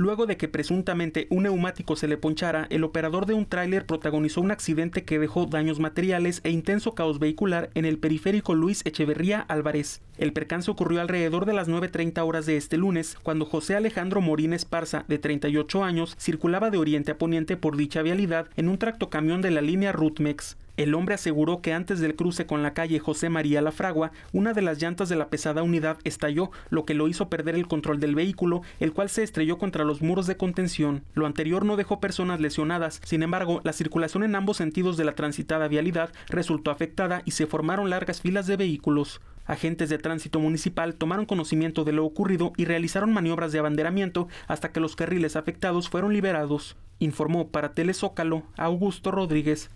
Luego de que presuntamente un neumático se le ponchara, el operador de un tráiler protagonizó un accidente que dejó daños materiales e intenso caos vehicular en el periférico Luis Echeverría Álvarez. El percance ocurrió alrededor de las 9.30 horas de este lunes, cuando José Alejandro Morín Esparza, de 38 años, circulaba de oriente a poniente por dicha vialidad en un tractocamión de la línea Rutmex. El hombre aseguró que antes del cruce con la calle José María La Fragua, una de las llantas de la pesada unidad estalló, lo que lo hizo perder el control del vehículo, el cual se estrelló contra los muros de contención. Lo anterior no dejó personas lesionadas, sin embargo, la circulación en ambos sentidos de la transitada vialidad resultó afectada y se formaron largas filas de vehículos. Agentes de tránsito municipal tomaron conocimiento de lo ocurrido y realizaron maniobras de abanderamiento hasta que los carriles afectados fueron liberados, informó para Telezócalo Augusto Rodríguez.